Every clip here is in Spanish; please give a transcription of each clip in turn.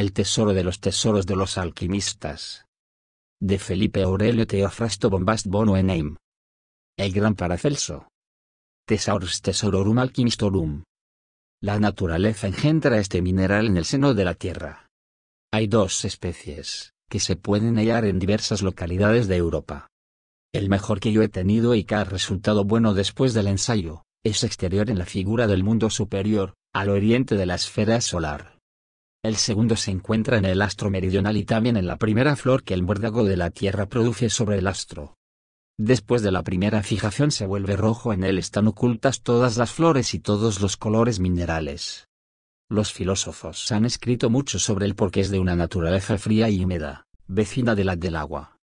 El tesoro de los tesoros de los alquimistas. De Felipe Aurelio Teofrasto Bombast Bono enem El gran Paracelso. Tesaurus Tesororum alquimistorum. La naturaleza engendra este mineral en el seno de la Tierra. Hay dos especies, que se pueden hallar en diversas localidades de Europa. El mejor que yo he tenido y que ha resultado bueno después del ensayo, es exterior en la figura del mundo superior, al oriente de la esfera solar. El segundo se encuentra en el astro meridional y también en la primera flor que el muérdago de la Tierra produce sobre el astro. Después de la primera fijación se vuelve rojo, en él están ocultas todas las flores y todos los colores minerales. Los filósofos han escrito mucho sobre él porque es de una naturaleza fría y húmeda, vecina de la del agua.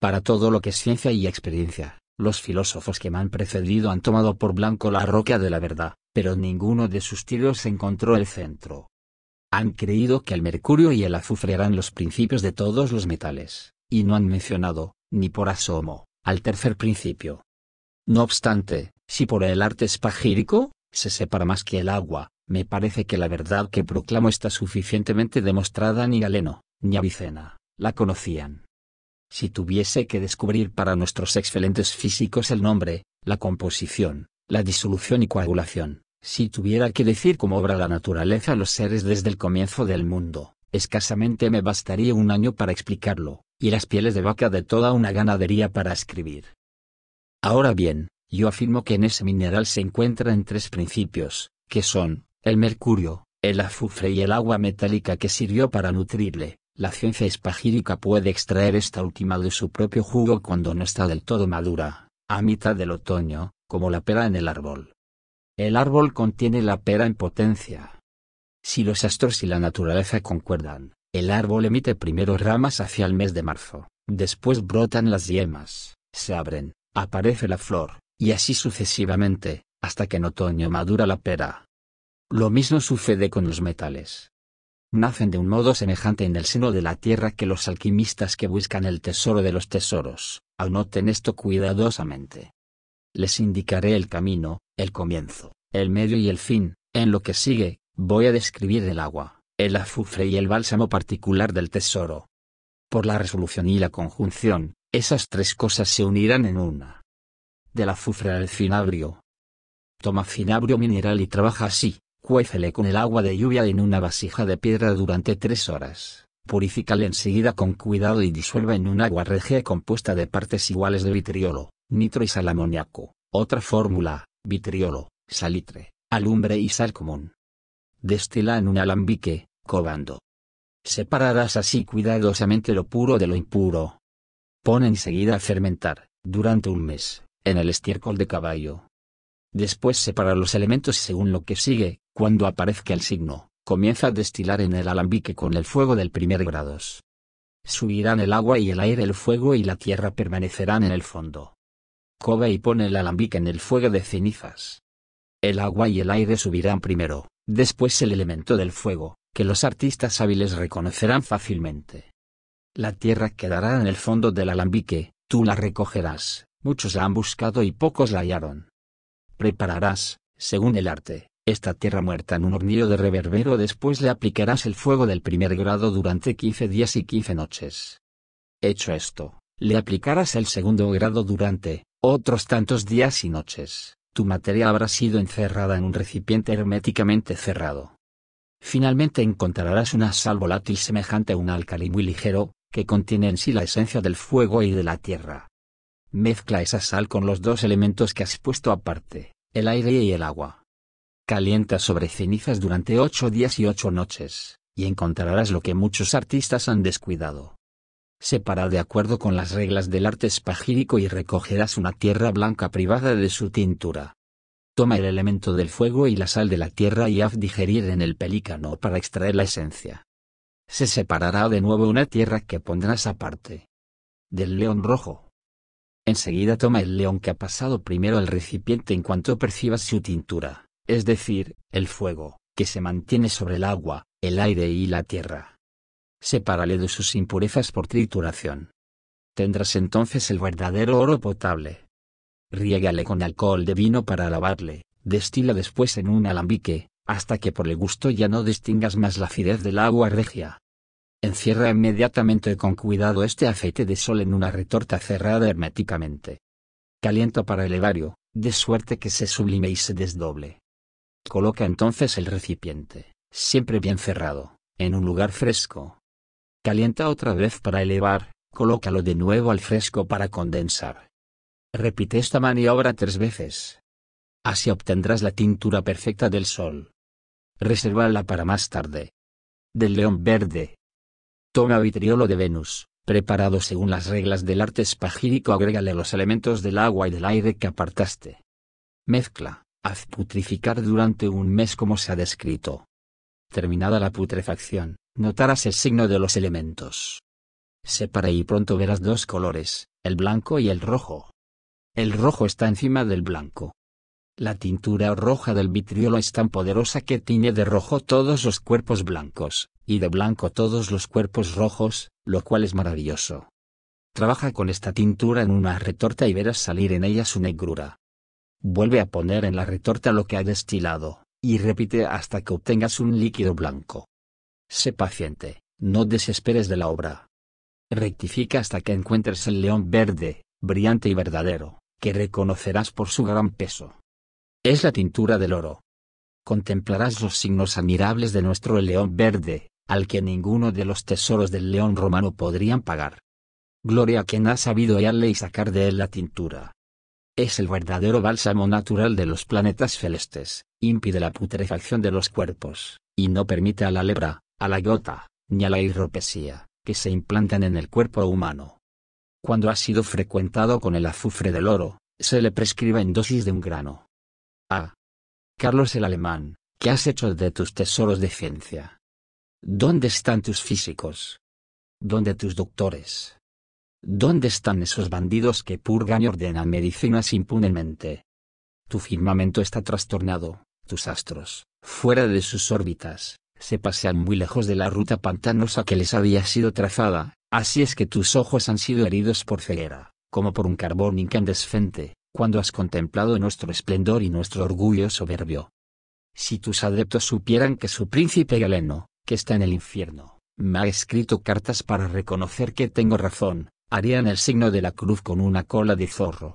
Para todo lo que es ciencia y experiencia, los filósofos que me han precedido han tomado por blanco la roca de la verdad, pero ninguno de sus tiros encontró el centro han creído que el mercurio y el azufre eran los principios de todos los metales, y no han mencionado, ni por asomo, al tercer principio. No obstante, si por el arte espagírico, se separa más que el agua, me parece que la verdad que proclamo está suficientemente demostrada ni Galeno, ni Avicena, la conocían. Si tuviese que descubrir para nuestros excelentes físicos el nombre, la composición, la disolución y coagulación, si tuviera que decir cómo obra la naturaleza a los seres desde el comienzo del mundo, escasamente me bastaría un año para explicarlo, y las pieles de vaca de toda una ganadería para escribir. Ahora bien, yo afirmo que en ese mineral se encuentran tres principios, que son, el mercurio, el azufre y el agua metálica que sirvió para nutrirle. La ciencia espagírica puede extraer esta última de su propio jugo cuando no está del todo madura, a mitad del otoño, como la pera en el árbol. El árbol contiene la pera en potencia. Si los astros y la naturaleza concuerdan, el árbol emite primero ramas hacia el mes de marzo, después brotan las yemas, se abren, aparece la flor, y así sucesivamente, hasta que en otoño madura la pera. Lo mismo sucede con los metales. Nacen de un modo semejante en el seno de la tierra que los alquimistas que buscan el tesoro de los tesoros, anoten esto cuidadosamente les indicaré el camino, el comienzo, el medio y el fin, en lo que sigue, voy a describir el agua, el azufre y el bálsamo particular del tesoro. Por la resolución y la conjunción, esas tres cosas se unirán en una. Del azufre al cinabrio. Toma cinabrio mineral y trabaja así, cuécele con el agua de lluvia en una vasija de piedra durante tres horas. Purifícale enseguida con cuidado y disuelva en un agua regia compuesta de partes iguales de vitriolo, nitro y sal otra fórmula, vitriolo, salitre, alumbre y sal común. Destila en un alambique, cobando. Separarás así cuidadosamente lo puro de lo impuro. Pon seguida a fermentar, durante un mes, en el estiércol de caballo. Después separa los elementos según lo que sigue, cuando aparezca el signo, comienza a destilar en el alambique con el fuego del primer grados. Subirán el agua y el aire, el fuego y la tierra permanecerán en el fondo cobe y pone el alambique en el fuego de cenizas. El agua y el aire subirán primero, después el elemento del fuego, que los artistas hábiles reconocerán fácilmente. La tierra quedará en el fondo del alambique, tú la recogerás, muchos la han buscado y pocos la hallaron. Prepararás, según el arte, esta tierra muerta en un hornillo de reverbero después le aplicarás el fuego del primer grado durante 15 días y 15 noches. Hecho esto, le aplicarás el segundo grado durante otros tantos días y noches, tu materia habrá sido encerrada en un recipiente herméticamente cerrado. Finalmente encontrarás una sal volátil semejante a un álcali muy ligero, que contiene en sí la esencia del fuego y de la tierra. Mezcla esa sal con los dos elementos que has puesto aparte, el aire y el agua. Calienta sobre cenizas durante ocho días y ocho noches, y encontrarás lo que muchos artistas han descuidado, separa de acuerdo con las reglas del arte espagírico y recogerás una tierra blanca privada de su tintura. Toma el elemento del fuego y la sal de la tierra y haz digerir en el pelícano para extraer la esencia. Se separará de nuevo una tierra que pondrás aparte. Del león rojo. Enseguida toma el león que ha pasado primero al recipiente en cuanto percibas su tintura, es decir, el fuego, que se mantiene sobre el agua, el aire y la tierra sepárale de sus impurezas por trituración. Tendrás entonces el verdadero oro potable. Riégale con alcohol de vino para lavarle, destila después en un alambique, hasta que por el gusto ya no distingas más la acidez del agua regia. Encierra inmediatamente con cuidado este aceite de sol en una retorta cerrada herméticamente. Calienta para el evario, de suerte que se sublime y se desdoble. Coloca entonces el recipiente, siempre bien cerrado, en un lugar fresco, Calienta otra vez para elevar, colócalo de nuevo al fresco para condensar. Repite esta maniobra tres veces. Así obtendrás la tintura perfecta del sol. Resérvala para más tarde. Del león verde. Toma vitriolo de Venus, preparado según las reglas del arte espagírico, agrégale los elementos del agua y del aire que apartaste. Mezcla, haz putrificar durante un mes como se ha descrito. Terminada la putrefacción, notarás el signo de los elementos. Separa y pronto verás dos colores, el blanco y el rojo. El rojo está encima del blanco. La tintura roja del vitriolo es tan poderosa que tiñe de rojo todos los cuerpos blancos, y de blanco todos los cuerpos rojos, lo cual es maravilloso. Trabaja con esta tintura en una retorta y verás salir en ella su negrura. Vuelve a poner en la retorta lo que ha destilado, y repite hasta que obtengas un líquido blanco. Sé paciente, no desesperes de la obra. Rectifica hasta que encuentres el león verde, brillante y verdadero, que reconocerás por su gran peso. Es la tintura del oro. Contemplarás los signos admirables de nuestro león verde, al que ninguno de los tesoros del león romano podrían pagar. Gloria a quien ha sabido hallarle y sacar de él la tintura es el verdadero bálsamo natural de los planetas celestes, impide la putrefacción de los cuerpos, y no permite a la lepra, a la gota, ni a la irropesía, que se implantan en el cuerpo humano. Cuando ha sido frecuentado con el azufre del oro, se le prescribe en dosis de un grano. A. Ah. Carlos el Alemán, ¿qué has hecho de tus tesoros de ciencia? ¿Dónde están tus físicos? ¿Dónde tus doctores? ¿Dónde están esos bandidos que purgan y ordenan medicinas impunemente? Tu firmamento está trastornado, tus astros, fuera de sus órbitas, se pasean muy lejos de la ruta pantanosa que les había sido trazada, así es que tus ojos han sido heridos por ceguera, como por un carbón incandescente, cuando has contemplado nuestro esplendor y nuestro orgullo soberbio. Si tus adeptos supieran que su príncipe galeno, que está en el infierno, me ha escrito cartas para reconocer que tengo razón, harían el signo de la cruz con una cola de zorro.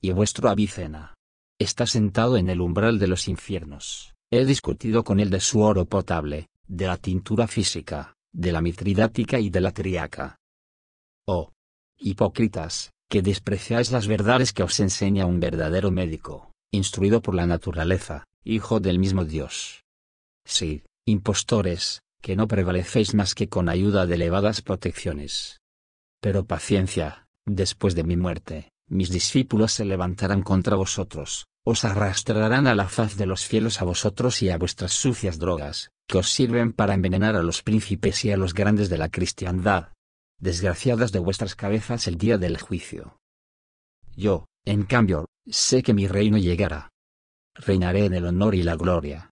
Y vuestro Avicena. Está sentado en el umbral de los infiernos. He discutido con él de su oro potable, de la tintura física, de la mitridática y de la triaca. Oh. Hipócritas, que despreciáis las verdades que os enseña un verdadero médico, instruido por la naturaleza, hijo del mismo Dios. Sí, impostores, que no prevalecéis más que con ayuda de elevadas protecciones. Pero paciencia, después de mi muerte, mis discípulos se levantarán contra vosotros, os arrastrarán a la faz de los cielos a vosotros y a vuestras sucias drogas, que os sirven para envenenar a los príncipes y a los grandes de la cristiandad. Desgraciadas de vuestras cabezas el día del juicio. Yo, en cambio, sé que mi reino llegará. Reinaré en el honor y la gloria.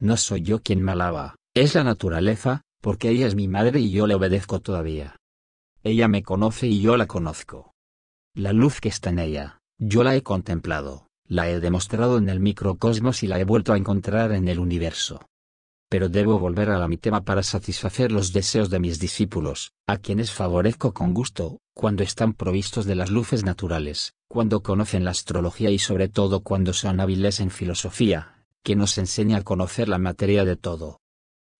No soy yo quien me alaba, es la naturaleza, porque ella es mi madre y yo le obedezco todavía. Ella me conoce y yo la conozco. La luz que está en ella, yo la he contemplado, la he demostrado en el microcosmos y la he vuelto a encontrar en el universo. Pero debo volver a la mi tema para satisfacer los deseos de mis discípulos, a quienes favorezco con gusto, cuando están provistos de las luces naturales, cuando conocen la astrología y sobre todo cuando son hábiles en filosofía, que nos enseña a conocer la materia de todo.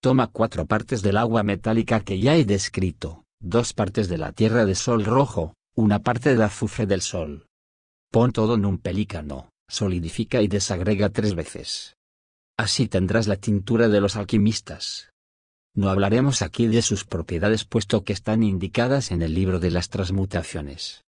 Toma cuatro partes del agua metálica que ya he descrito, dos partes de la tierra de sol rojo, una parte de azufre del sol. Pon todo en un pelícano, solidifica y desagrega tres veces. Así tendrás la tintura de los alquimistas. No hablaremos aquí de sus propiedades puesto que están indicadas en el libro de las transmutaciones.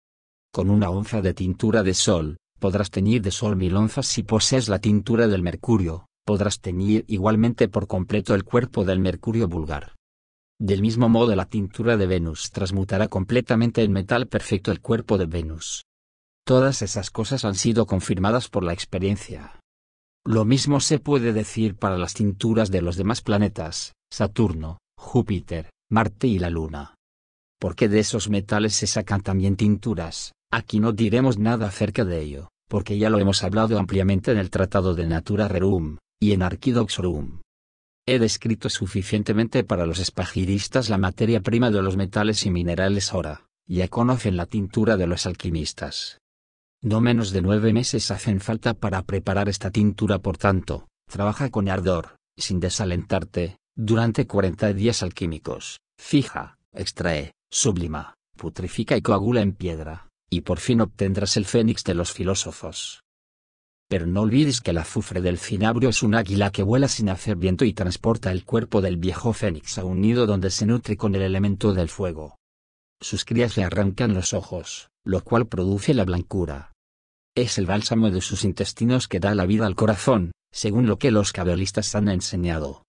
Con una onza de tintura de sol, podrás teñir de sol mil onzas si posees la tintura del mercurio, podrás teñir igualmente por completo el cuerpo del mercurio vulgar. Del mismo modo la tintura de Venus transmutará completamente en metal perfecto el cuerpo de Venus. Todas esas cosas han sido confirmadas por la experiencia. Lo mismo se puede decir para las tinturas de los demás planetas, Saturno, Júpiter, Marte y la Luna. Porque de esos metales se sacan también tinturas, aquí no diremos nada acerca de ello, porque ya lo hemos hablado ampliamente en el Tratado de Natura Rerum, y en Rerum. He descrito suficientemente para los espagiristas la materia prima de los metales y minerales ahora, ya conocen la tintura de los alquimistas. No menos de nueve meses hacen falta para preparar esta tintura, por tanto, trabaja con ardor, sin desalentarte, durante 40 días alquímicos, fija, extrae, sublima, putrifica y coagula en piedra, y por fin obtendrás el fénix de los filósofos. Pero no olvides que el azufre del cinabrio es un águila que vuela sin hacer viento y transporta el cuerpo del viejo fénix a un nido donde se nutre con el elemento del fuego. Sus crías le arrancan los ojos, lo cual produce la blancura. Es el bálsamo de sus intestinos que da la vida al corazón, según lo que los cabalistas han enseñado.